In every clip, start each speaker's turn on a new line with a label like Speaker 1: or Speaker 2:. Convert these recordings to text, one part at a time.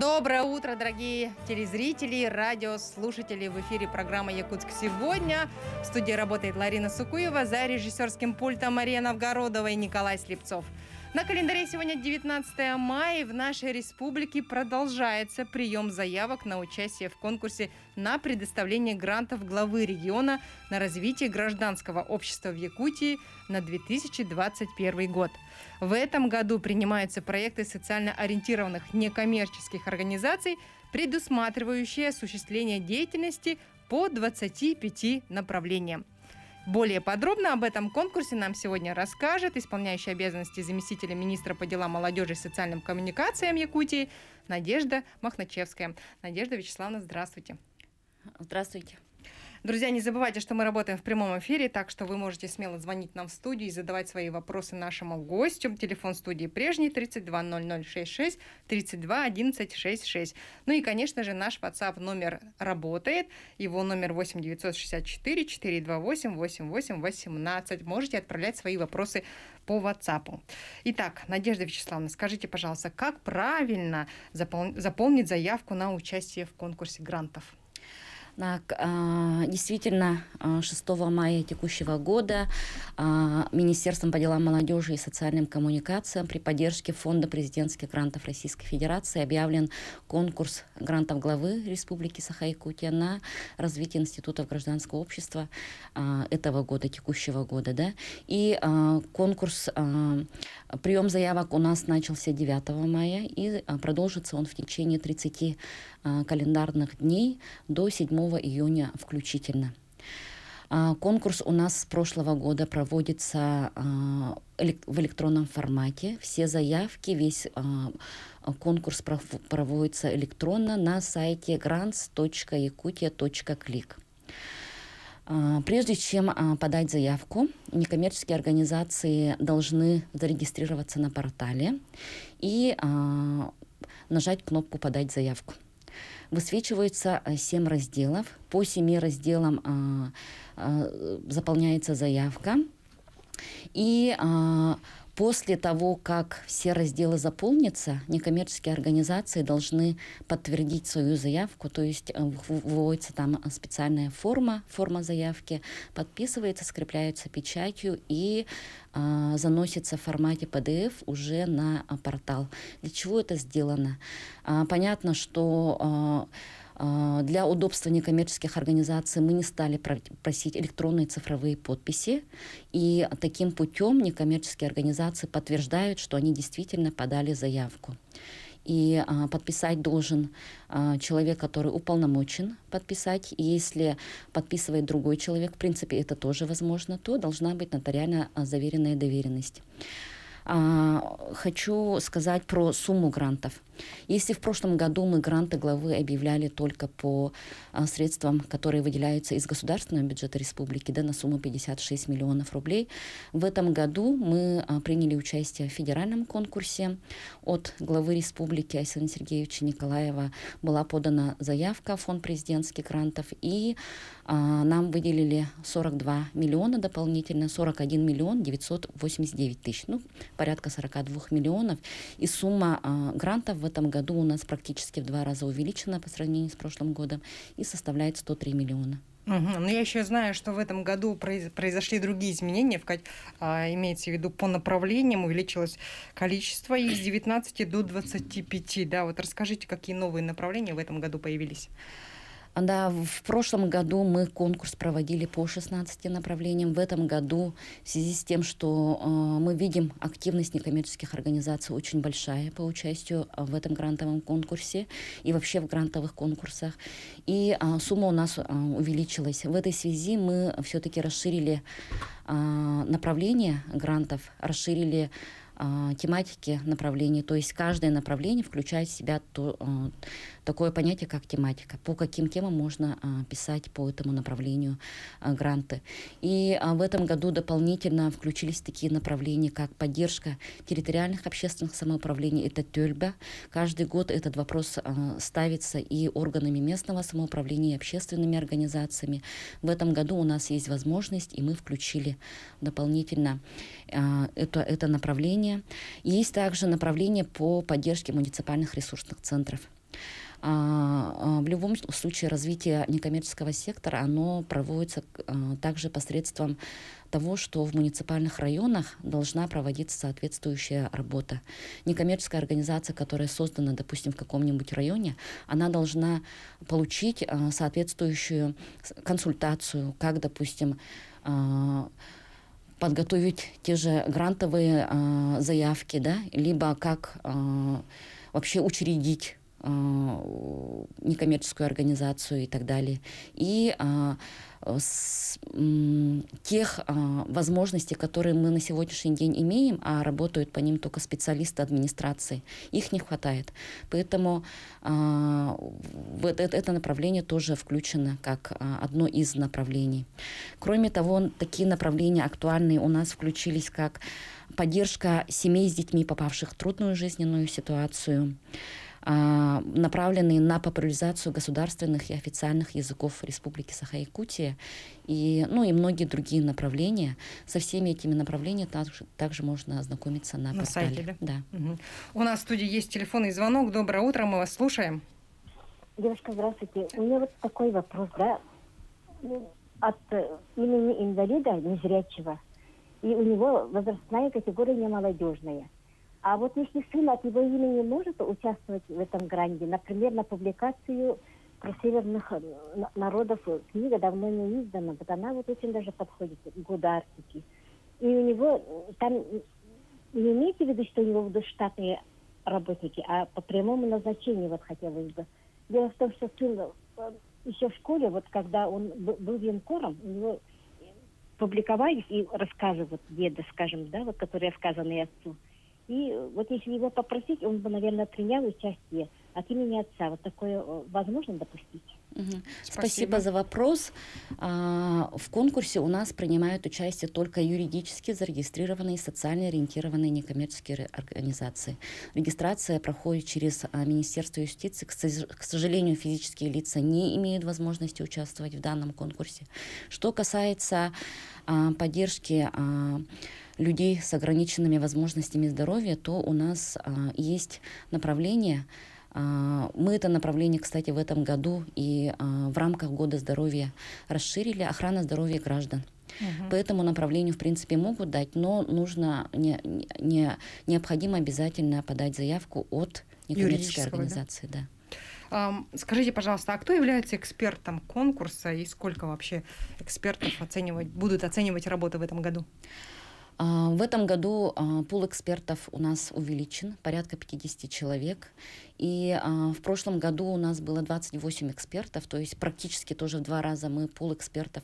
Speaker 1: Доброе утро, дорогие телезрители, радиослушатели. В эфире программа «Якутск сегодня». В студии работает Ларина Сукуева, за режиссерским пультом Мария Новгородова и Николай Слепцов. На календаре сегодня 19 мая. В нашей республике продолжается прием заявок на участие в конкурсе на предоставление грантов главы региона на развитие гражданского общества в Якутии – на 2021 год. В этом году принимаются проекты социально ориентированных некоммерческих организаций, предусматривающие осуществление деятельности по 25 направлениям. Более подробно об этом конкурсе нам сегодня расскажет исполняющий обязанности заместителя министра по делам молодежи и социальным коммуникациям Якутии Надежда Махначевская. Надежда Вячеславовна, здравствуйте. Здравствуйте. Друзья, не забывайте, что мы работаем в прямом эфире, так что вы можете смело звонить нам в студию и задавать свои вопросы нашему гостю. Телефон студии прежний 320066 321166. Ну и, конечно же, наш WhatsApp номер работает. Его номер 8964 428 88 18. Можете отправлять свои вопросы по WhatsApp. Итак, Надежда Вячеславовна, скажите, пожалуйста, как правильно запол... заполнить заявку на участие в конкурсе грантов?
Speaker 2: Так, а, действительно, 6 а, мая текущего года а, Министерством по делам молодежи и социальным коммуникациям при поддержке Фонда президентских грантов Российской Федерации объявлен конкурс грантов главы Республики Саха-Якутия на развитие институтов гражданского общества этого года, текущего года. Да? И конкурс, прием заявок у нас начался 9 мая и продолжится он в течение 30 календарных дней до 7 июня включительно. А, конкурс у нас с прошлого года проводится а, в электронном формате. Все заявки, весь а, конкурс проводится электронно на сайте grants.yakutia.click. Прежде чем подать заявку, некоммерческие организации должны зарегистрироваться на портале и нажать кнопку «Подать заявку» высвечиваются э, семь разделов. По семи разделам а, а, заполняется заявка. И а, после того, как все разделы заполнятся, некоммерческие организации должны подтвердить свою заявку, то есть э, выводится там специальная форма, форма заявки, подписывается, скрепляется печатью, и а, заносится в формате PDF уже на а, портал. Для чего это сделано? А, понятно, что для удобства некоммерческих организаций мы не стали просить электронные цифровые подписи, и таким путем некоммерческие организации подтверждают, что они действительно подали заявку и а, подписать должен а, человек, который уполномочен подписать. И если подписывает другой человек, в принципе, это тоже возможно, то должна быть нотариально а, заверенная доверенность. А, хочу сказать про сумму грантов. Если в прошлом году мы гранты главы объявляли только по а, средствам, которые выделяются из государственного бюджета республики, да, на сумму 56 миллионов рублей, в этом году мы а, приняли участие в федеральном конкурсе от главы республики Айсана Сергеевича Николаева. Была подана заявка в фонд президентских грантов, и а, нам выделили 42 миллиона дополнительно, 41 миллион 989 тысяч. Ну, порядка 42 миллионов. И сумма э, грантов в этом году у нас практически в два раза увеличена по сравнению с прошлым годом и составляет 103 миллиона.
Speaker 1: Угу. Ну, Но я еще знаю, что в этом году произошли другие изменения, в, а, имеется в виду по направлениям увеличилось количество их с 19 до 25. Да, вот расскажите, какие новые направления в этом году появились? Да, в
Speaker 2: прошлом году мы конкурс проводили по 16 направлениям. В этом году в связи с тем, что э, мы видим активность некоммерческих организаций очень большая по участию э, в этом грантовом конкурсе и вообще в грантовых конкурсах. И э, сумма у нас э, увеличилась. В этой связи мы все-таки расширили э, направление грантов, расширили тематики направлений, то есть каждое направление включает в себя то, такое понятие, как тематика, по каким темам можно а, писать по этому направлению а, гранты. И а, в этом году дополнительно включились такие направления, как поддержка территориальных общественных самоуправлений, это тюльба. Каждый год этот вопрос ставится и органами местного самоуправления, и общественными организациями. В этом году у нас есть возможность, и мы включили дополнительно это, это направление. Есть также направление по поддержке муниципальных ресурсных центров. А, а, в любом случае развитие некоммерческого сектора, оно проводится а, также посредством того, что в муниципальных районах должна проводиться соответствующая работа. Некоммерческая организация, которая создана, допустим, в каком-нибудь районе, она должна получить соответствующую консультацию, как, допустим, подготовить те же грантовые заявки, да, либо как вообще учредить Э, некоммерческую организацию и так далее. И а, с, тех а, возможностей, которые мы на сегодняшний день имеем, а работают по ним только специалисты администрации, их не хватает. Поэтому а, вот это, направление тоже включено как одно из направлений. Кроме того, такие направления актуальные у нас включились как поддержка семей с детьми, попавших в трудную жизненную ситуацию, а, направленные на популяризацию государственных и официальных языков Республики Саха-Якутия и, ну, и многие другие направления. Со всеми этими направлениями также, также можно ознакомиться на, на портале. Сайте, да?
Speaker 1: Да. Угу. У нас в студии есть телефонный звонок. Доброе утро, мы вас слушаем. Девушка, здравствуйте. У меня вот такой вопрос,
Speaker 2: да, ну, от э, имени инвалида незрячего, и у него возрастная категория немолодежная – а вот если сын от его имени может участвовать в этом гранде, например, на публикацию про северных э, народов э, книга давно не издана, вот она вот очень даже подходит к году Арктики. И у него э, там не имейте в виду, что у него будут штатные работники, а по прямому назначению вот хотелось бы. Дело в том, что сын еще в школе, вот когда он был венкором, у него публиковались и рассказы вот скажем, да, вот которые сказаны отцу – и э, вот если его попросить, он бы, наверное, принял участие от имени отца. Вот такое э, возможно допустить? Спасибо. Спасибо за вопрос. А, в конкурсе у нас принимают участие только юридически зарегистрированные социально ориентированные некоммерческие организации. Регистрация проходит через а, Министерство юстиции. К сожалению, физические лица не имеют возможности участвовать в данном конкурсе. Что касается а, поддержки людей с ограниченными возможностями здоровья, то у нас а, есть направление. А, мы это направление, кстати, в этом году и а, в рамках года здоровья расширили охрана здоровья граждан. Угу. По этому направлению, в принципе, могут дать, но нужно не, не, необходимо обязательно подать заявку от некоммерческой организации.
Speaker 1: Да? Да. Скажите, пожалуйста, а кто является экспертом конкурса и сколько вообще экспертов оценивать, будут оценивать работы в этом году? А, в этом году а, пул экспертов у нас увеличен, порядка 50 человек.
Speaker 2: И а, в прошлом году у нас было 28 экспертов, то есть практически тоже в два раза мы пул экспертов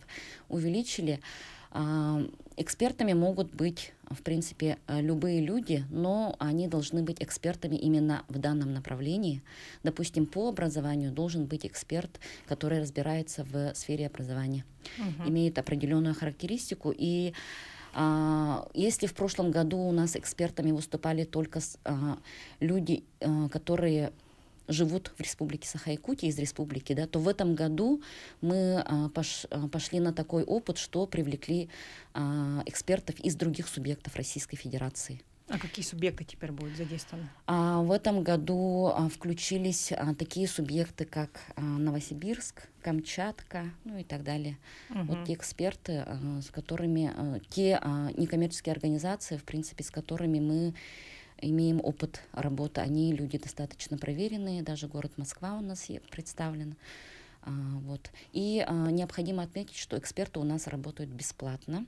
Speaker 2: увеличили. Экспертами могут быть, в принципе, любые люди, но они должны быть экспертами именно в данном направлении. Допустим, по образованию должен быть эксперт, который разбирается в сфере образования, угу. имеет определенную характеристику. И а, если в прошлом году у нас экспертами выступали только а, люди, а, которые живут в республике Саха-Якутия из республики, да, то в этом году мы пошли на такой опыт, что привлекли экспертов из других субъектов Российской Федерации.
Speaker 1: А какие субъекты теперь будут задействованы?
Speaker 2: А, в этом году а, включились а, такие субъекты, как а, Новосибирск, Камчатка, ну и так далее. Угу. Вот те эксперты, а, с которыми а, те а, некоммерческие организации, в принципе, с которыми мы имеем опыт работы. Они люди достаточно проверенные, даже город Москва у нас представлен. А, вот. И а, необходимо отметить, что эксперты у нас работают бесплатно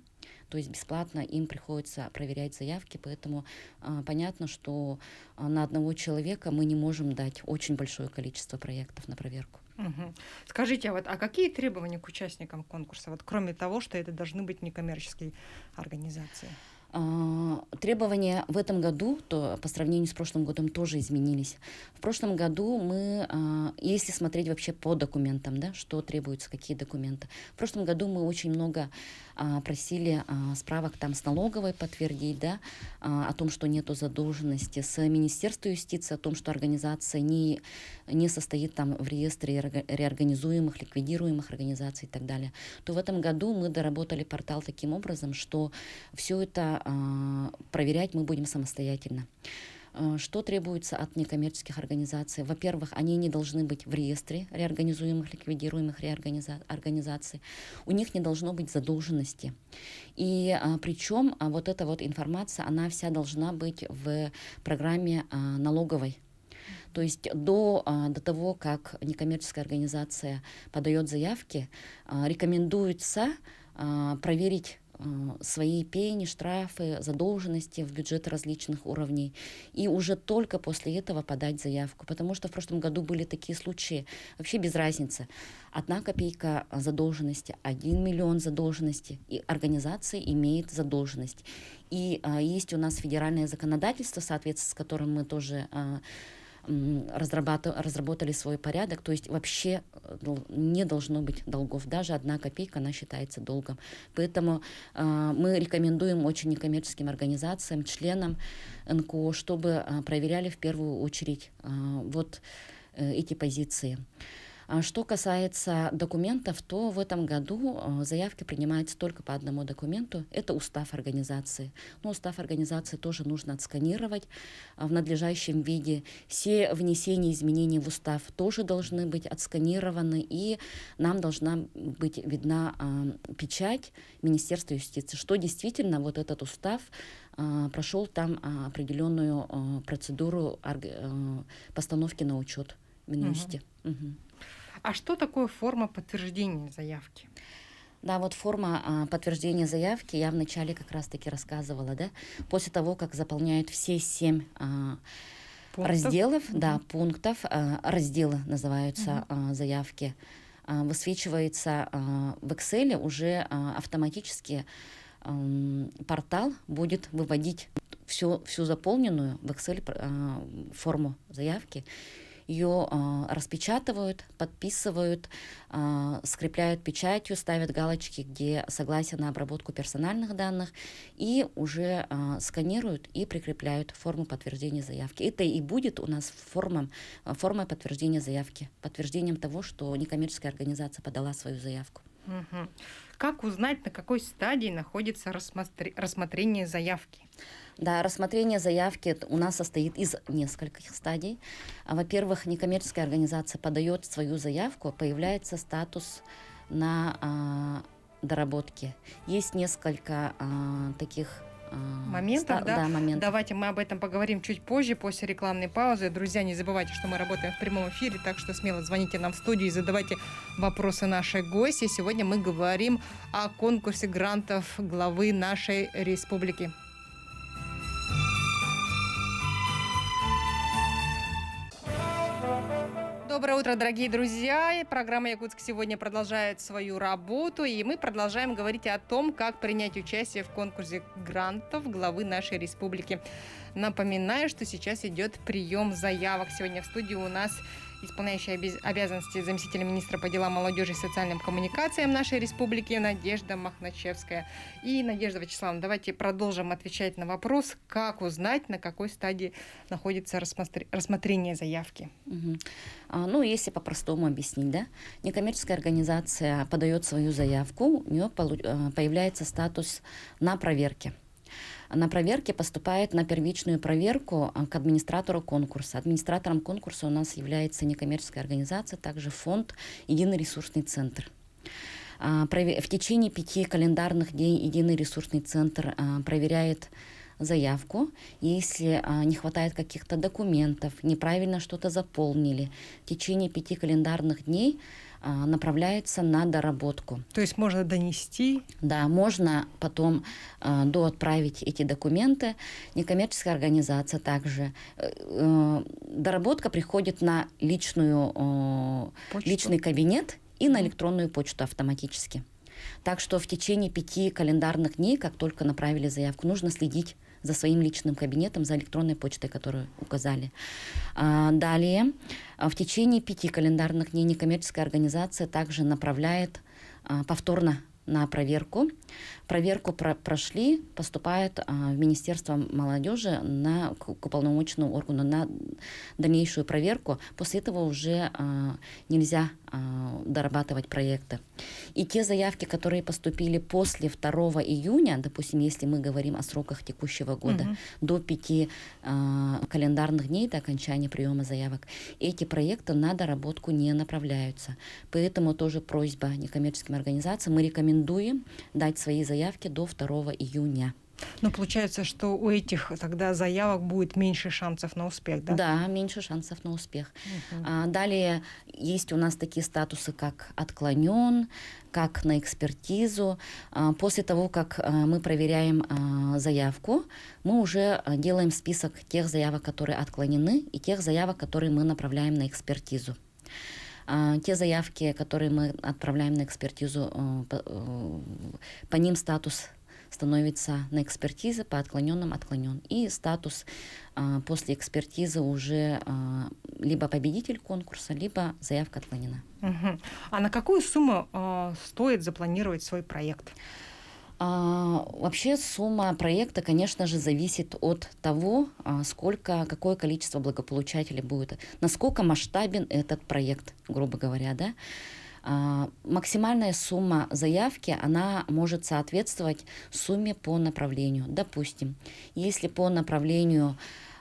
Speaker 2: то есть бесплатно им приходится проверять заявки, поэтому а, понятно, что а, на одного человека мы не можем дать очень большое количество проектов на проверку.
Speaker 1: Угу. Скажите, а вот а какие требования к участникам конкурса, вот кроме того, что это должны быть некоммерческие организации?
Speaker 2: А, требования в этом году, то по сравнению с прошлым годом, тоже изменились. В прошлом году мы, а, если смотреть вообще по документам, да, что требуется, какие документы, в прошлом году мы очень много а, просили справок там с налоговой подтвердить, да, о том, что нету задолженности, с Министерства юстиции, о том, что организация не, не состоит там в реестре реорганизуемых, ликвидируемых организаций и так далее, то в этом году мы доработали портал таким образом, что все это а, проверять мы будем самостоятельно. А, что требуется от некоммерческих организаций? Во-первых, они не должны быть в реестре реорганизуемых, ликвидируемых реорганиза- организаций. У них не должно быть задолженности. И а, причем а, вот эта вот информация, она вся должна быть в программе а, налоговой. То есть до, а, до того, как некоммерческая организация подает заявки, рекомендуется проверить свои пени, штрафы, задолженности в бюджет различных уровней. И уже только после этого подать заявку. Потому что в прошлом году были такие случаи, вообще без разницы. Одна копейка задолженности, один миллион задолженности. И организация имеет задолженность. И а, есть у нас федеральное законодательство, в соответствии с которым мы тоже а, разработали свой порядок, то есть вообще э, не должно быть долгов, даже одна копейка, она считается долгом. Поэтому э, мы рекомендуем очень некоммерческим организациям, членам НКО, чтобы э, проверяли в первую очередь вот эти позиции. А, что касается документов, то в этом году а, заявки принимаются только по одному документу. Это устав организации. Но устав организации тоже нужно отсканировать а, в надлежащем виде. Все внесения изменений в устав тоже должны быть отсканированы, и нам должна быть видна печать Министерства юстиции, что действительно вот этот устав прошел там определенную процедуру постановки на учет в Минюсте. Угу. Угу.
Speaker 1: А что такое форма подтверждения заявки?
Speaker 2: Да, вот форма а, подтверждения заявки я вначале как раз-таки рассказывала, да, после того, как заполняют все семь а,
Speaker 1: разделов, угу.
Speaker 2: да, пунктов, а, разделы называются угу. а, заявки, а, высвечивается а, в Excel уже а, автоматически портал будет выводить всю, всю заполненную в Excel а, форму заявки ее а, распечатывают, подписывают, а, скрепляют печатью, ставят галочки, где согласие на обработку персональных данных, и уже а, сканируют и прикрепляют форму подтверждения заявки. Это и будет у нас форма, форма подтверждения заявки, подтверждением того, что некоммерческая организация подала свою заявку.
Speaker 1: Угу. Как узнать, на какой стадии находится рассмотр... рассмотрение заявки?
Speaker 2: Да, рассмотрение заявки у нас состоит из нескольких стадий. А, во-первых, некоммерческая организация подает свою заявку, а появляется статус на э, а, доработке. Есть несколько э, таких а,
Speaker 1: моментах, да? да момент. Давайте мы об этом поговорим чуть позже, после рекламной паузы. Друзья, не забывайте, что мы работаем в прямом эфире, так что смело звоните нам в студию и задавайте вопросы нашей гости. Сегодня мы говорим о конкурсе грантов главы нашей республики. Доброе утро, дорогие друзья! Программа «Якутск» сегодня продолжает свою работу, и мы продолжаем говорить о том, как принять участие в конкурсе грантов главы нашей республики. Напоминаю, что сейчас идет прием заявок. Сегодня в студии у нас исполняющая обязанности заместителя министра по делам молодежи и социальным коммуникациям нашей республики Надежда Махначевская. И, Надежда Вячеславовна, давайте продолжим отвечать на вопрос, как узнать, на какой стадии находится рассмотрение заявки.
Speaker 2: Угу. А, ну, если по-простому объяснить, да, некоммерческая организация подает свою заявку, у нее э, появляется статус на проверке на проверке поступает на первичную проверку а, к администратору конкурса. Администратором конкурса у нас является некоммерческая организация, также фонд «Единый ресурсный центр». А, в течение пяти календарных дней единый ресурсный центр а, проверяет заявку, если не хватает каких-то документов, неправильно что-то заполнили. В течение пяти календарных дней а, направляется на доработку. То есть можно донести? Да, можно потом э, доотправить эти документы. Некоммерческая организация также. Э, э доработка приходит на личную, личный кабинет и на электронную почту автоматически. Так что в течение пяти календарных дней, как только направили заявку, нужно следить за своим личным кабинетом, за электронной почтой, которую указали. А, далее, а, в течение пяти календарных дней некоммерческая организация также направляет а, повторно на проверку. Проверку про прошли, поступают а, в Министерство молодежи на, к, к уполномоченному органу на дальнейшую проверку. После этого уже а, нельзя а, дорабатывать проекты. И те заявки, которые поступили после 2 июня, допустим, если мы говорим о сроках текущего года, угу. до 5 э, а, календарных дней до окончания приема заявок, эти проекты на доработку не направляются. Поэтому тоже просьба некоммерческим организациям, мы рекомендуем дать свои заявки до 2 июня.
Speaker 1: Но ну, получается, что у этих тогда заявок будет меньше шансов на успех, да? Да, меньше шансов
Speaker 2: на успех. Угу. А, далее есть у нас такие статусы, как отклонен, как на экспертизу. А, после того, как а, мы проверяем а, заявку, мы уже а, делаем список тех заявок, которые отклонены, и тех заявок, которые мы направляем на экспертизу. А, те заявки, которые мы отправляем на экспертизу, а, по ним статус становится на экспертизы по отклоненным отклонен. И статус а, после экспертизы уже а, либо победитель конкурса, либо заявка отклонена.
Speaker 1: Угу. А на какую сумму а, стоит запланировать свой проект? А, вообще сумма
Speaker 2: проекта, конечно же, зависит от того, а, сколько, какое количество благополучателей будет, насколько масштабен этот проект, грубо говоря, да. А, максимальная сумма заявки, она может соответствовать сумме по направлению. Допустим, если по направлению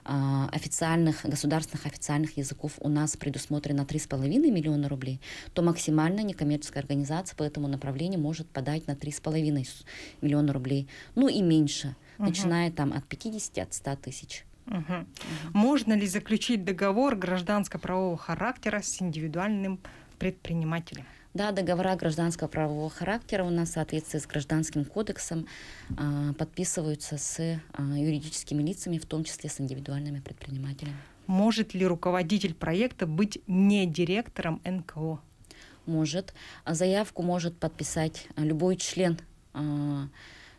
Speaker 2: а, официальных, государственных официальных языков у нас предусмотрено 3,5 миллиона рублей, то максимальная некоммерческая организация по этому направлению может подать на 3,5 миллиона рублей. Ну и меньше, угу. начиная там от 50, от 100 тысяч.
Speaker 1: Угу. Угу. Можно ли заключить договор гражданско-правового характера с индивидуальным предпринимателей.
Speaker 2: Да, договора гражданского правового характера у нас в соответствии с Гражданским кодексом а, подписываются с
Speaker 1: а, юридическими
Speaker 2: лицами, в том числе с индивидуальными предпринимателями.
Speaker 1: Может ли руководитель проекта быть не директором НКО? Может. А заявку может
Speaker 2: подписать любой член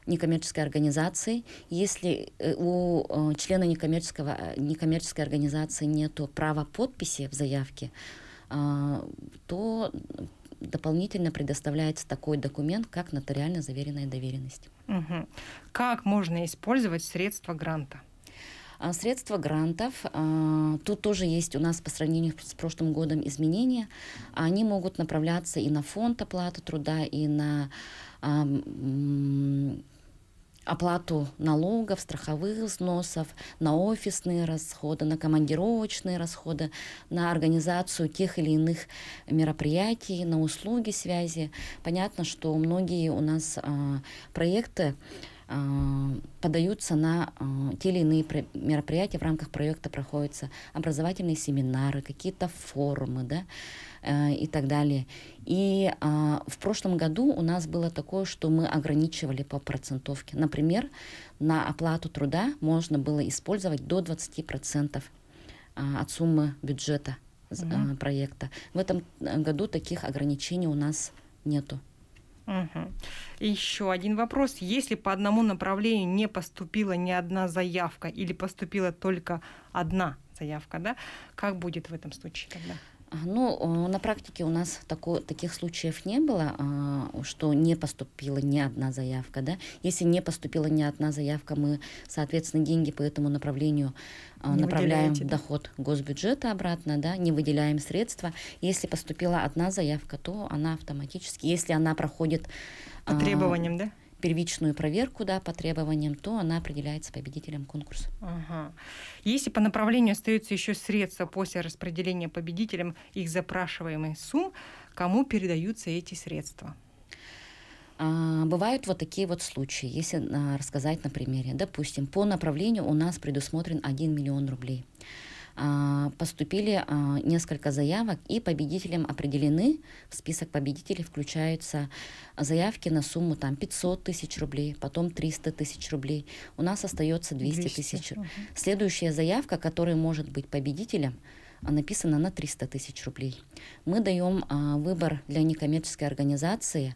Speaker 2: некоммерческой организации. Если э, у члена некоммерческого, некоммерческой организации нет права подписи в заявке, а, то дополнительно предоставляется такой документ, как нотариально заверенная доверенность.
Speaker 1: Угу. Как можно использовать средства гранта? А, средства грантов. А,
Speaker 2: тут тоже есть у нас по сравнению с прошлым годом изменения. Они могут направляться и на фонд оплаты труда, и на оплату налогов, страховых взносов, на офисные расходы, на командировочные расходы, на организацию тех или иных мероприятий, на услуги связи. Понятно, что многие у нас а, проекты, Э, подаются на э, те или иные мероприятия. В рамках проекта проходятся образовательные семинары, какие-то форумы да, э, и так далее. И в прошлом году у нас было такое, что мы ограничивали по процентовке. Например, на оплату труда можно было использовать до 20% от суммы бюджета угу. проекта. В этом году таких ограничений у нас нету.
Speaker 1: Угу. еще один вопрос. Если по одному направлению не поступила ни одна заявка или поступила только одна заявка, да, как будет в этом случае тогда?
Speaker 2: А, ну, э, на практике у нас тако, таких случаев не было, а, что не поступила ни одна заявка, да. Если не поступила ни одна заявка, мы, соответственно, деньги по этому направлению а, не направляем в доход госбюджета обратно, да, не выделяем средства. Если поступила одна заявка, то она автоматически, если она проходит... По требованиям, а, да? первичную проверку да, по требованиям, то она определяется
Speaker 1: победителем конкурса. Ага. Если по направлению остаются еще средства после распределения победителем их запрашиваемой сумм, кому передаются эти средства?
Speaker 2: А, бывают вот такие вот случаи, если а, рассказать на примере. Допустим, по направлению у нас предусмотрен 1 миллион рублей. А, поступили а, несколько заявок, и победителям определены, в список победителей включаются заявки на сумму там 500 тысяч рублей, потом 300 тысяч рублей. У нас остается 200 тысяч. Следующая заявка, которая может быть победителем, а, написана на 300 тысяч рублей. Мы даем выбор для некоммерческой организации.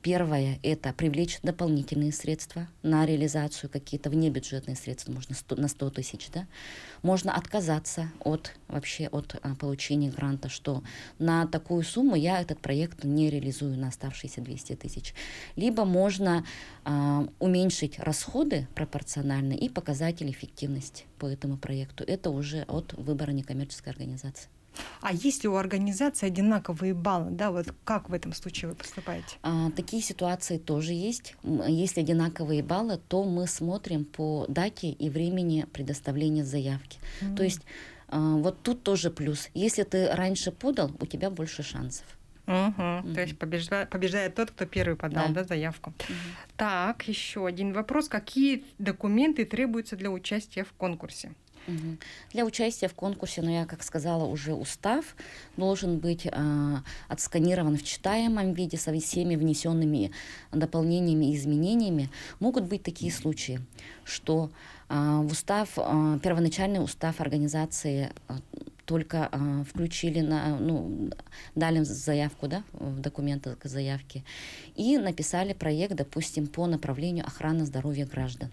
Speaker 2: Первое – это привлечь дополнительные средства на реализацию, какие-то внебюджетные средства, можно 100, на 100 тысяч, да. Можно отказаться от вообще от а, получения гранта, что на такую сумму я этот проект не реализую на оставшиеся 200 тысяч. Либо можно а, уменьшить расходы пропорционально и показатель эффективности по этому проекту. Это уже от выбора некоммерческой организации. А есть ли у организации одинаковые баллы? Да, вот как в этом случае вы поступаете? А, такие ситуации тоже есть. Если одинаковые баллы, то мы смотрим по дате и времени предоставления заявки. Mm. То есть а, вот тут тоже плюс. Если ты раньше подал, у тебя больше шансов.
Speaker 1: Угу. Угу. То есть побеждает, побеждает тот, кто первый подал да. Да, заявку. Угу. Так, еще один вопрос. Какие документы требуются для участия в конкурсе? Для участия в конкурсе, ну я как сказала,
Speaker 2: уже устав должен быть э, отсканирован в читаемом виде со всеми внесенными дополнениями и изменениями. Могут быть такие случаи, что э, в устав, э, первоначальный устав организации э, только э, включили, на, ну, дали заявку, да, в документы к заявке, и написали проект, допустим, по направлению охраны здоровья граждан.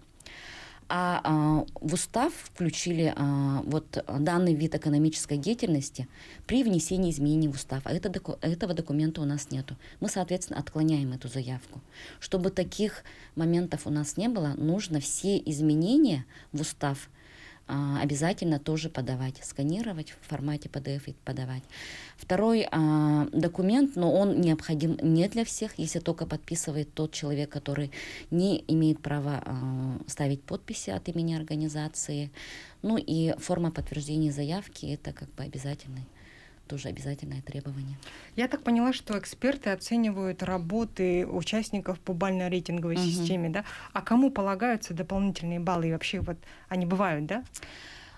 Speaker 2: А, а в устав включили а, вот данный вид экономической деятельности при внесении изменений в устав. А это, этого документа у нас нету. Мы, соответственно, отклоняем эту заявку. Чтобы таких моментов у нас не было, нужно все изменения в устав а, обязательно тоже подавать, сканировать в формате PDF и подавать. Второй а, документ, но он необходим не для всех, если только подписывает тот человек, который не имеет права а, ставить подписи от имени организации. Ну и форма подтверждения заявки – это как бы обязательный
Speaker 1: тоже обязательное требование. Я так поняла, что эксперты оценивают работы участников по бально-рейтинговой угу. системе, да? А кому полагаются дополнительные баллы? И вообще вот они бывают, да?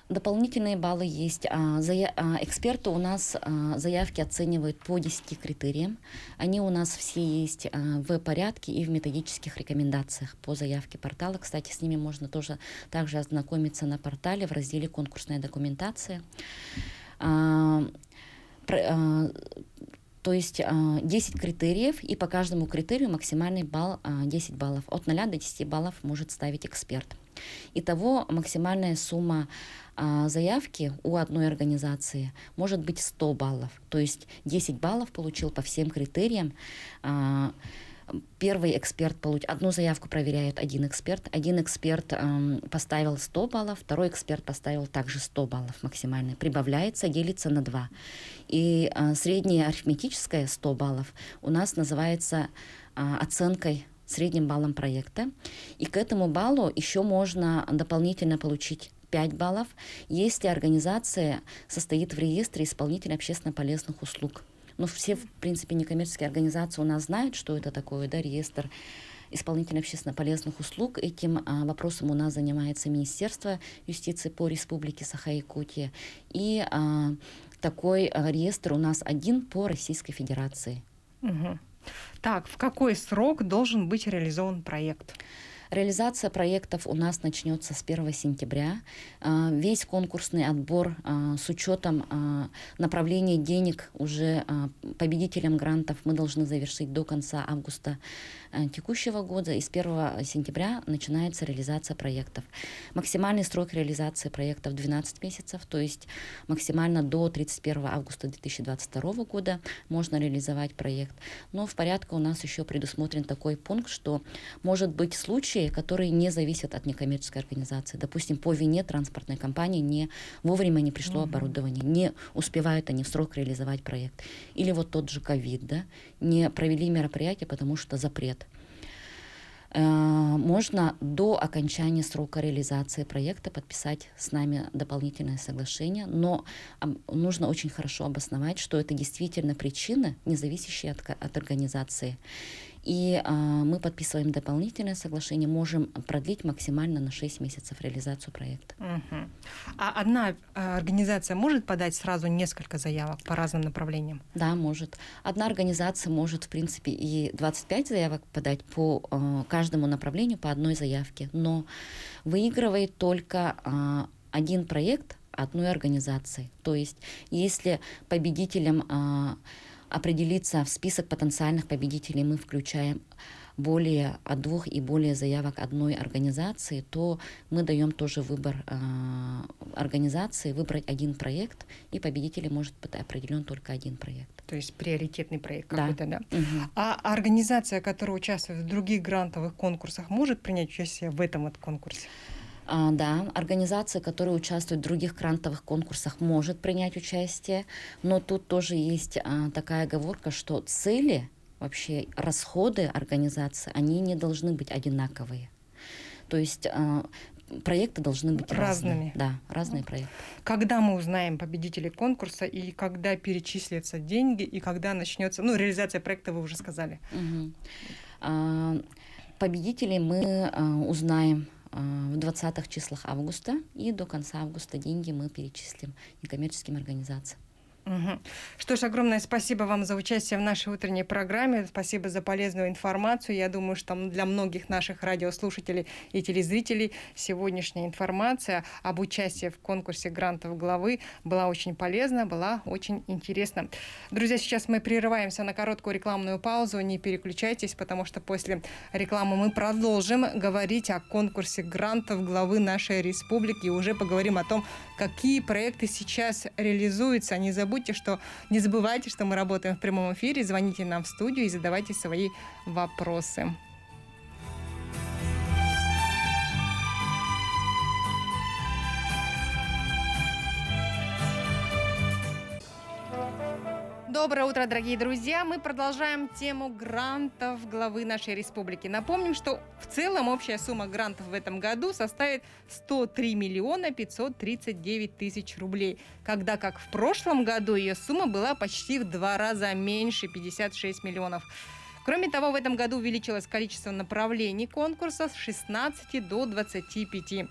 Speaker 1: Дополнительные баллы есть. А, а,
Speaker 2: эксперты у нас а, заявки оценивают по 10 критериям. Они у нас все есть в порядке и в методических рекомендациях по заявке портала. Кстати, с ними можно тоже также ознакомиться на портале в разделе «Конкурсная документация». Э, то есть 10 э, критериев, и по каждому критерию максимальный балл 10 э, баллов. От 0 до 10 баллов может ставить эксперт. Итого максимальная сумма заявки у одной организации может быть 100 баллов. То есть 10 баллов получил по всем критериям Первый эксперт получил, одну заявку проверяет один эксперт, один эксперт эм, поставил 100 баллов, второй эксперт поставил также 100 баллов максимально, прибавляется, делится на 2. И э, среднее арифметическое 100 баллов у нас называется э, оценкой средним баллом проекта. И к этому баллу еще можно дополнительно получить 5 баллов, если организация состоит в реестре исполнителя общественно полезных услуг. Но ну, все, в принципе, некоммерческие организации у нас знают, что это такое, да, реестр исполнительно общественно полезных услуг. Этим а, вопросом у нас занимается Министерство юстиции по Республике Саха-Якутия. И а, такой а, реестр у нас один по Российской Федерации.
Speaker 1: Угу. Так, в какой срок должен быть реализован проект? Реализация проектов у нас начнется
Speaker 2: с 1 сентября. А, весь конкурсный отбор а, с учетом а, направления денег уже победителям грантов мы должны завершить до конца августа Э, текущего года и с 1 сентября начинается реализация проектов. Максимальный срок реализации проектов 12 месяцев, то есть максимально до 31 августа 2022 года можно реализовать проект. Но в порядке у нас еще предусмотрен такой пункт, что может быть случаи, которые не зависят от некоммерческой организации. Допустим, по вине транспортной компании не вовремя не пришло оборудование, не успевают они в срок реализовать проект. Или вот тот же ковид, да, не провели мероприятие, потому что запрет. Э, можно до окончания срока реализации проекта подписать с нами дополнительное соглашение, но нужно очень хорошо обосновать, что это действительно причины, не зависящие от, от организации. И э, мы подписываем дополнительное соглашение, можем продлить максимально на 6 месяцев реализацию проекта.
Speaker 1: Угу. А одна а, организация может подать сразу несколько заявок по разным направлениям? Да, может. Одна организация может, в принципе, и
Speaker 2: 25 заявок подать по э, каждому направлению по одной заявке, но выигрывает только э, один проект одной организации. То есть, если победителем э, определиться в список потенциальных победителей мы включаем более от двух и более заявок одной организации, то мы даем тоже выбор э, организации выбрать один проект, и победителем
Speaker 1: может быть определен только один проект. То есть приоритетный проект да. какой-то, да? Угу. А организация, которая участвует в других грантовых конкурсах, может принять участие в этом вот конкурсе?
Speaker 2: А, да, организация, которая участвует в других грантовых конкурсах, может принять участие, но тут тоже есть а, такая оговорка, что цели, вообще расходы организации, они не должны быть одинаковые. То есть а, проекты должны быть разными. разными. Да, разные
Speaker 1: ну, проекты. Когда мы узнаем победителей конкурса и когда перечислятся деньги и когда начнется, ну, реализация проекта, вы уже сказали.
Speaker 2: Угу. победителей мы узнаем а, в 20 числах августа, и до конца августа деньги мы перечислим некоммерческим организациям.
Speaker 1: Угу. Что ж, огромное спасибо вам за участие в нашей утренней программе. Спасибо за полезную информацию. Я думаю, что для многих наших радиослушателей и телезрителей сегодняшняя информация об участии в конкурсе грантов главы была очень полезна, была очень интересна. Друзья, сейчас мы прерываемся на короткую рекламную паузу. Не переключайтесь, потому что после рекламы мы продолжим говорить о конкурсе грантов главы нашей республики и уже поговорим о том, какие проекты сейчас реализуются. Не забудьте, что не забывайте, что мы работаем в прямом эфире. Звоните нам в студию и задавайте свои вопросы. Доброе утро, дорогие друзья! Мы продолжаем тему грантов главы нашей республики. Напомним, что в целом общая сумма грантов в этом году составит 103 миллиона 539 тысяч рублей, когда, как в прошлом году, ее сумма была почти в два раза меньше – 56 миллионов. Кроме того, в этом году увеличилось количество направлений конкурса с 16 до 25.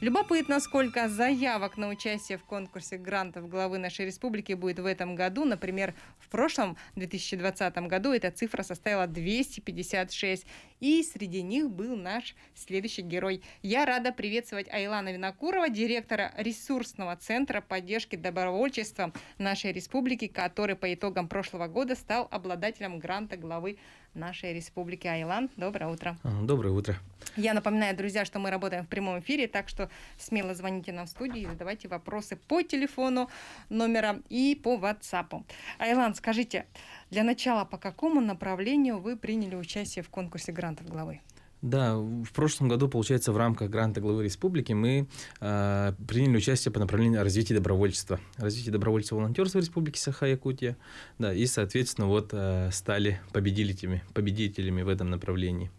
Speaker 1: Любопытно, сколько заявок на участие в конкурсе грантов главы нашей республики будет в этом году. Например, в прошлом 2020 году эта цифра составила 256. И среди них был наш следующий герой. Я рада приветствовать Айлана Винокурова, директора ресурсного центра поддержки добровольчества нашей республики, который по итогам прошлого года стал обладателем гранта главы нашей республики Айлан. Доброе утро.
Speaker 3: А, доброе утро.
Speaker 1: Я напоминаю, друзья, что мы работаем в прямом эфире, так что смело звоните нам в студию и задавайте вопросы по телефону номера и по WhatsApp. Айлан, скажите, для начала, по какому направлению вы приняли участие в конкурсе грантов главы?
Speaker 3: Да, в прошлом году, получается, в рамках гранта главы республики мы э, приняли участие по направлению развития добровольчества. Развитие добровольчества волонтерства в республике Саха-Якутия. Да, и, соответственно, вот э, стали победителями, победителями в этом направлении.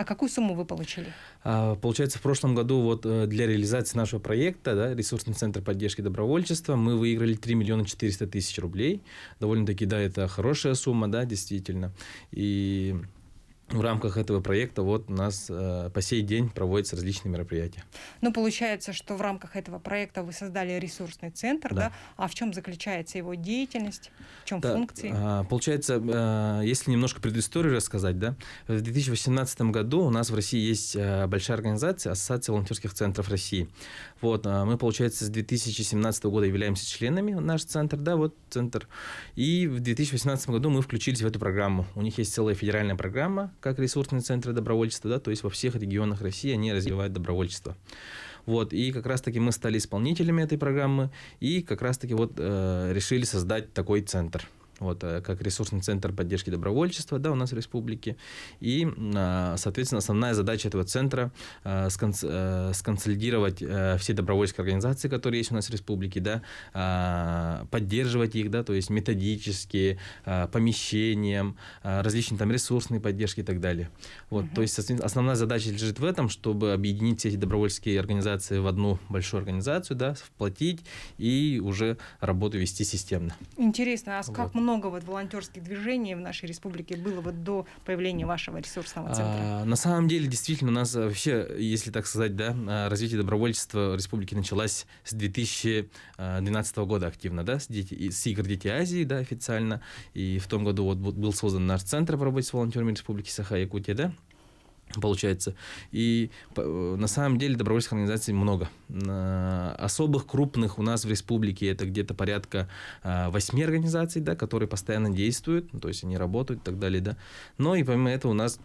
Speaker 1: А какую сумму вы получили?
Speaker 3: А, получается, в прошлом году вот э, для реализации нашего проекта, да, ресурсный центр поддержки добровольчества, мы выиграли 3 миллиона 400 тысяч рублей. Довольно-таки, да, это хорошая сумма, да, действительно. И в рамках этого проекта вот у нас э, по сей день проводятся различные мероприятия.
Speaker 1: Ну, получается, что в рамках этого проекта вы создали ресурсный центр, да? да? А в чем заключается его деятельность? В чем да. функции?
Speaker 3: А, получается, э, если немножко предысторию рассказать, да, в 2018 году у нас в России есть э, большая организация Ассоциация волонтерских центров России. Вот, а, мы, получается, с 2017 года являемся членами наш центр, да, вот центр. И в 2018 году мы включились в эту программу. У них есть целая федеральная программа, как ресурсные центры добровольчества, да, то есть во всех регионах России они развивают добровольчество. Вот, и как раз-таки мы стали исполнителями этой программы, и как раз-таки вот э, решили создать такой центр – вот, э, как ресурсный центр поддержки добровольчества да, у нас в республике. И, а, соответственно, основная задача этого центра э, э, сконсолидировать все добровольческие организации, которые есть у нас в республике, да, а, поддерживать их, да, то есть методически, а, помещением, различные там ресурсные поддержки и так далее. Вот, угу. То есть основная задача лежит в этом, чтобы объединить все эти добровольческие организации в одну большую организацию, да, вплотить и уже работу вести системно.
Speaker 1: Интересно, а вот. как много много вот волонтерских движений в нашей республике было вот до появления вашего ресурсного центра?
Speaker 3: А, на самом деле, действительно, у нас э, вообще, если так сказать, да, э, развитие добровольчества в республике началось с 2012 года активно, да, с, дети, с игр Детей Азии, да, официально. И в том году вот был создан наш центр по работе с волонтерами Республики Саха-Якутия, да, получается. И э, на самом деле добровольческих организаций много. Особых крупных у нас в республике это где-то порядка э, восьми организаций, да, которые постоянно действуют, ну, то есть они работают и так далее, да. Но и помимо этого у нас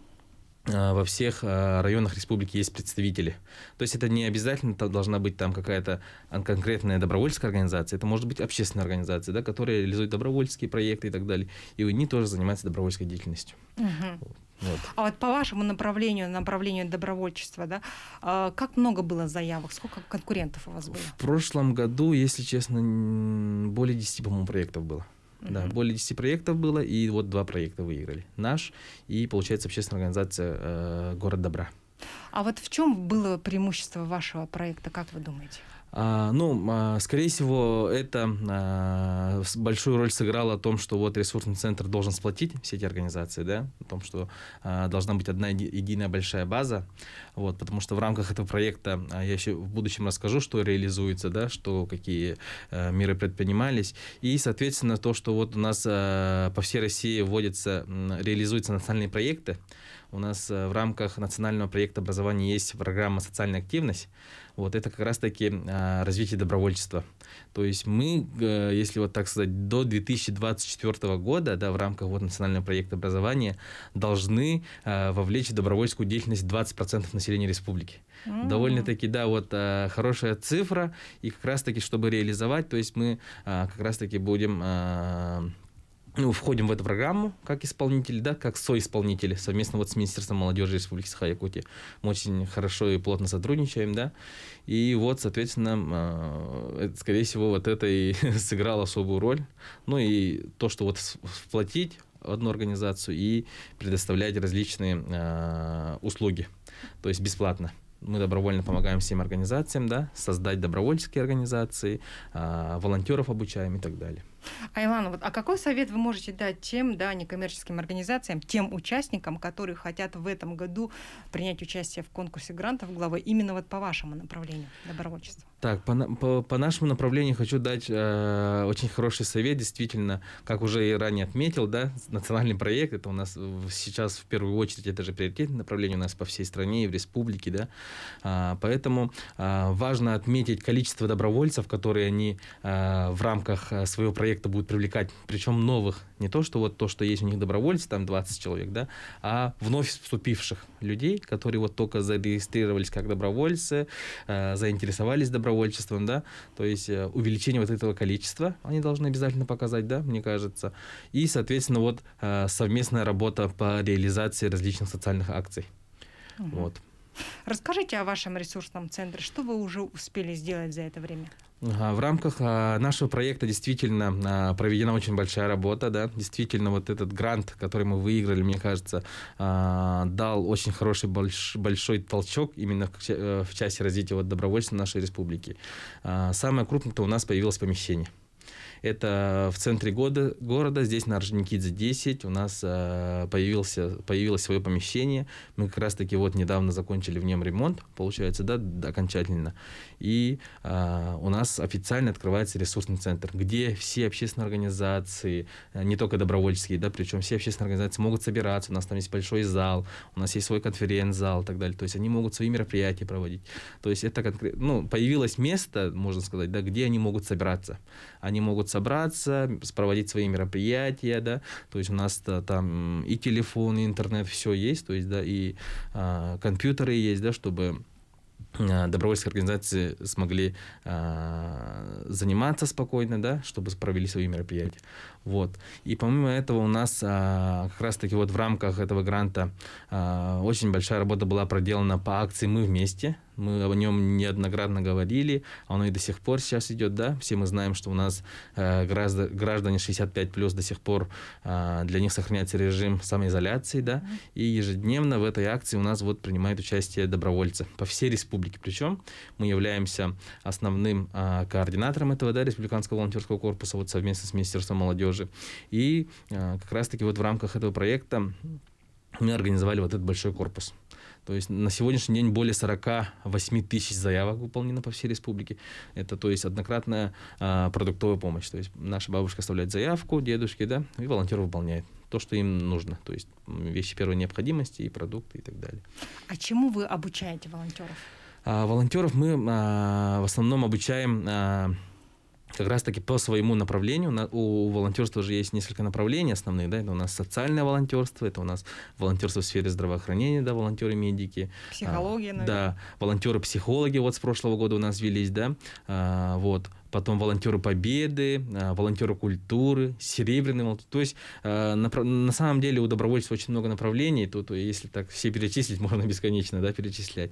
Speaker 3: э, во всех районах республики есть представители. То есть это не обязательно это должна быть там какая-то конкретная добровольческая организация, это может быть общественная организация, да, которая реализует добровольческие проекты и так далее. И они тоже занимаются добровольческой деятельностью. Угу.
Speaker 1: А вот по вашему направлению, направлению добровольчества, да, а, как много было заявок, сколько конкурентов у вас было?
Speaker 3: В прошлом году, если честно, более 10, по-моему, проектов было. Да, более 10 проектов было, и вот два проекта выиграли. Наш и, получается, общественная организация э, «Город добра».
Speaker 1: А вот в чем было преимущество вашего проекта, как вы думаете?
Speaker 3: А, ну, а, скорее всего, это а, большую роль сыграло о том, что вот ресурсный центр должен сплотить все эти организации, да, о том, что должна быть одна единая большая база, вот, потому что в рамках этого проекта я еще в будущем расскажу, что реализуется, да, что какие меры предпринимались, и, соответственно, то, что вот у нас по всей России вводятся, реализуются национальные проекты, у нас э, в рамках национального проекта образования есть программа «Социальная активность». Вот это как раз-таки а, развитие добровольчества. То есть мы, э, если вот так сказать, до 2024 года да, в рамках вот национального проекта образования должны э, вовлечь в добровольческую деятельность 20% населения республики. Mm-hmm. Довольно-таки, да, вот хорошая цифра. И как раз-таки, чтобы реализовать, то есть мы как раз-таки будем ну, входим в эту программу как исполнители, да, как соисполнители, совместно вот с Министерством молодежи Республики Саха-Якутия. Мы очень хорошо и плотно сотрудничаем, да, и вот, соответственно, а, э, скорее всего, вот это и сыграло особую роль. Ну и то, что вот вплотить одну организацию и предоставлять различные а, услуги, то есть бесплатно мы добровольно помогаем всем организациям, да, создать добровольческие организации, а, волонтеров обучаем и так далее.
Speaker 1: Айлана, вот, а какой совет вы можете дать тем да, некоммерческим организациям, тем участникам, которые хотят в этом году принять участие в конкурсе грантов главы именно вот по вашему направлению добровольчества?
Speaker 3: Так, по, по, по нашему направлению хочу дать э, очень хороший совет, действительно, как уже и ранее отметил, да, национальный проект, это у нас сейчас в первую очередь, это же приоритетное направление у нас по всей стране и в республике, да, а, поэтому а, важно отметить количество добровольцев, которые они а, в рамках э, своего проекта проекта будут привлекать, причем новых, не то, что вот то, что есть у них добровольцы, там 20 человек, да, а вновь вступивших людей, которые вот только зарегистрировались как добровольцы, э, заинтересовались добровольчеством, да, то есть э, увеличение вот этого количества они должны обязательно показать, да, мне кажется, и, соответственно, вот э, совместная работа по реализации различных социальных акций,
Speaker 1: угу. вот. Расскажите о вашем ресурсном центре, что вы уже успели сделать за это время?
Speaker 3: В рамках а, нашего проекта действительно а, проведена очень большая работа, да, действительно вот этот грант, который мы выиграли, мне кажется, а, дал очень хороший большой толчок именно э, в части развития вот добровольства нашей республики. Самое крупное-то у нас появилось помещение. Это в центре года, города, здесь на Орджоникидзе 10 у нас э, появился, появилось свое помещение. Мы как раз-таки вот недавно закончили в нем ремонт, получается, да, окончательно. И э, у нас официально открывается ресурсный центр, где все общественные организации, э, не только добровольческие, да, причем все общественные организации могут собираться. У нас там есть большой зал, у нас есть свой конференц-зал и так далее. То есть они могут свои мероприятия проводить. То есть это конкретно, ну, появилось место, можно сказать, да, где они могут собираться они могут собраться, проводить свои мероприятия, да, то есть у нас -то, там и телефон, и интернет, все есть, то есть, да, и а, компьютеры есть, да, чтобы а, добровольческие организации смогли э, заниматься спокойно, да, чтобы провели свои мероприятия. Вот. И помимо этого у нас э, как раз-таки вот в рамках этого гранта э, очень большая работа была проделана по акции «Мы вместе», мы о нем неоднократно говорили, а оно и до сих пор сейчас идет, да, все мы знаем, что у нас э, граждане 65 плюс до сих пор э, для них сохраняется режим самоизоляции, да, и ежедневно в этой акции у нас вот принимают участие добровольцы по всей республике, причем мы являемся основным э, координатором этого, да, республиканского волонтерского корпуса вот совместно с Министерством молодежи, и э, как раз-таки вот в рамках этого проекта мы организовали вот этот большой корпус. То есть на сегодняшний день более 48 тысяч заявок выполнено по всей республике. Это то есть однократная а, продуктовая помощь. То есть наша бабушка оставляет заявку, дедушки, да, и волонтер выполняет то, что им нужно. То есть вещи первой необходимости и продукты и так далее.
Speaker 1: А чему вы обучаете волонтеров?
Speaker 3: А, волонтеров мы а, в основном обучаем а, как раз-таки по своему направлению. у, волонтерства же есть несколько направлений основные Да? Это у нас социальное волонтерство, это у нас волонтерство в сфере здравоохранения, да, волонтеры-медики. Психология, а, наверное. Да, волонтеры-психологи вот с прошлого года у нас велись, да, а, вот потом волонтеры победы, э, волонтеры культуры, серебряные, волонтер. То есть э, на самом деле у добровольцев очень много направлений, тут э, если так все перечислить, можно бесконечно да, перечислять.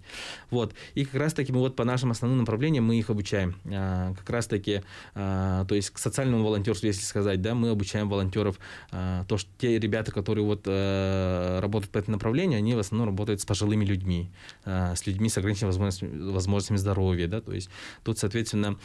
Speaker 3: Вот. И как раз таки мы вот по нашим основным направлениям мы их обучаем. Как раз таки, то есть к социальному волонтерству, если сказать, да, мы обучаем волонтеров, то что те ребята, которые вот работают по этому направлению, они в основном работают с пожилыми людьми, с людьми с ограниченными возможностями, возможностями здоровья, да, то есть тут, соответственно,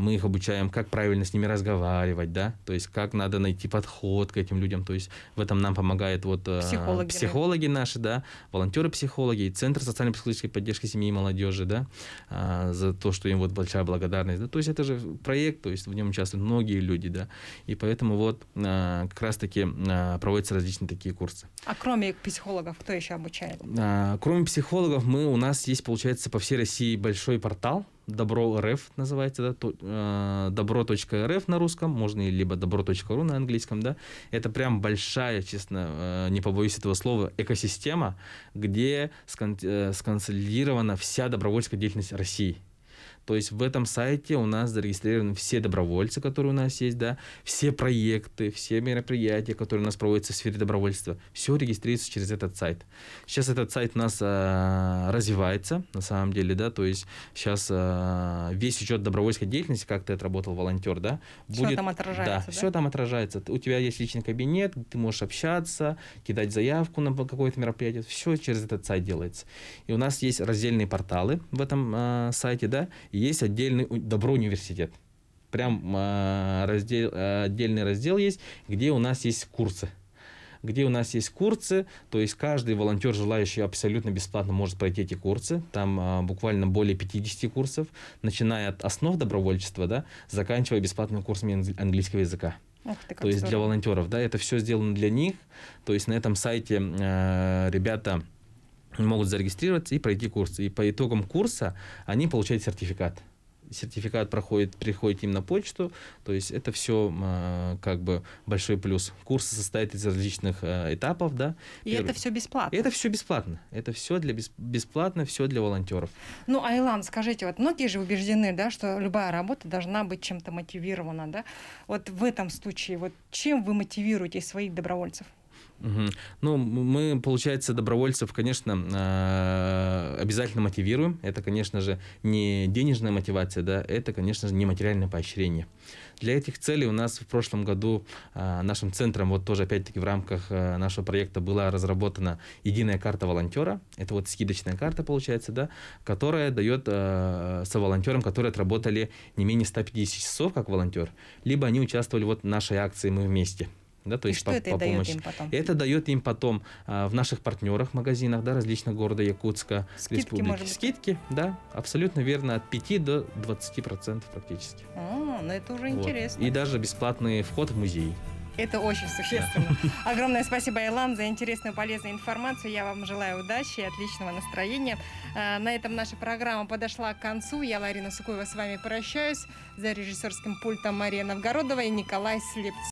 Speaker 3: мы их их обучаем, как правильно с ними разговаривать, да, то есть как надо найти подход к этим людям, то есть в этом нам помогает вот э, психологи, психологи наши, да, волонтеры-психологи, Центр социально-психологической поддержки семьи и молодежи, да, а, за то, что им вот большая благодарность, да, то есть это же проект, то есть в нем участвуют многие люди, да, и поэтому вот э, как раз-таки э, проводятся различные такие курсы.
Speaker 1: А кроме психологов, кто еще обучает?
Speaker 3: А, кроме психологов, мы, у нас есть, получается, по всей России большой портал, Добро.рф называется, да, э, добро.рф на русском, можно либо добро.ру на английском, да. Это прям большая, честно, э, не побоюсь этого слова, экосистема, где скон, э, вся добровольческая деятельность России. То есть в этом сайте у нас зарегистрированы все добровольцы, которые у нас есть, да, все проекты, все мероприятия, которые у нас проводятся в сфере добровольства, все регистрируется через этот сайт. Сейчас этот сайт у нас а, развивается, на самом деле, да, то есть сейчас а, весь учет добровольской деятельности, как ты отработал волонтер, да, будет... Все там отражается, да, да? все там отражается. У тебя есть личный кабинет, ты можешь общаться, кидать заявку на какое-то мероприятие, все через этот сайт делается. И у нас есть раздельные порталы в этом а, сайте, да, и есть отдельный добро университет. Прям а, раздел, а, отдельный раздел есть, где у нас есть курсы где у нас есть курсы, то есть каждый волонтер, желающий абсолютно бесплатно, может пройти эти курсы. Там а, буквально более 50 курсов, начиная от основ добровольчества, да, заканчивая бесплатными курсами английского языка. Ах, ты, то есть здорово. для волонтеров, да, это все сделано для них. То есть на этом сайте э, ребята могут зарегистрироваться и пройти курс. И по итогам курса они получают сертификат. Сертификат проходит, приходит им на почту. То есть это все э, а, как бы большой плюс. курсы состоят из различных э, этапов, да. И Первый. это все бесплатно. И это все бесплатно. Это все для бес... бесплатно, все для волонтеров.
Speaker 1: Ну, Айлан, скажите, вот многие же убеждены, да, что любая работа должна быть чем-то мотивирована, да. Вот в этом случае, вот чем вы мотивируете своих добровольцев?
Speaker 3: Угу. Ну, мы, получается, добровольцев, конечно, а, обязательно мотивируем. Это, конечно же, не денежная мотивация, да, это, конечно же, не материальное поощрение. Для этих целей у нас в прошлом году а, нашим центром, вот тоже опять-таки в рамках а, нашего проекта была разработана единая карта волонтера. Это вот скидочная карта, получается, да, которая дает со соволонтерам, которые отработали не менее 150 часов как волонтер, либо они участвовали вот в нашей акции «Мы вместе». Да, то и есть что по, это по дает помощи. им потом? Это дает им потом а, в наших партнерах магазинах, да, различных города Якутска, Скидки, республики. Скидки, да, абсолютно верно, от 5 до 20 процентов практически.
Speaker 1: А, ну это уже вот. интересно. И
Speaker 3: даже бесплатный вход в музей.
Speaker 1: Это очень существенно. Огромное спасибо, Айлам, за интересную полезную информацию. Я вам желаю удачи и отличного настроения. А, на этом наша программа подошла к концу. Я, Ларина Сукуева, с вами прощаюсь. За режиссерским пультом Мария Новгородова и Николай Слепцов.